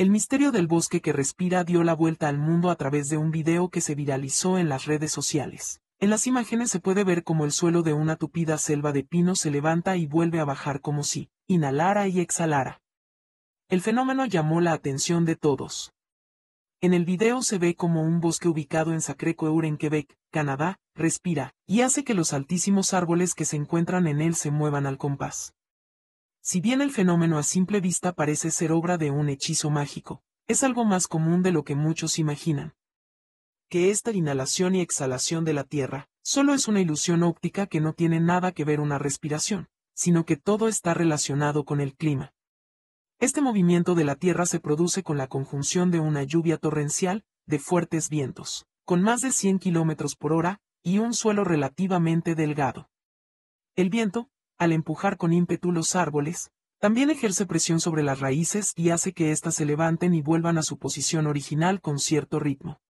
El misterio del bosque que respira dio la vuelta al mundo a través de un video que se viralizó en las redes sociales. En las imágenes se puede ver cómo el suelo de una tupida selva de pinos se levanta y vuelve a bajar como si inhalara y exhalara. El fenómeno llamó la atención de todos. En el video se ve como un bosque ubicado en sacré en Quebec, Canadá, respira, y hace que los altísimos árboles que se encuentran en él se muevan al compás. Si bien el fenómeno a simple vista parece ser obra de un hechizo mágico, es algo más común de lo que muchos imaginan. Que esta inhalación y exhalación de la Tierra solo es una ilusión óptica que no tiene nada que ver una respiración, sino que todo está relacionado con el clima. Este movimiento de la Tierra se produce con la conjunción de una lluvia torrencial, de fuertes vientos, con más de 100 km por hora, y un suelo relativamente delgado. El viento, al empujar con ímpetu los árboles, también ejerce presión sobre las raíces y hace que éstas se levanten y vuelvan a su posición original con cierto ritmo.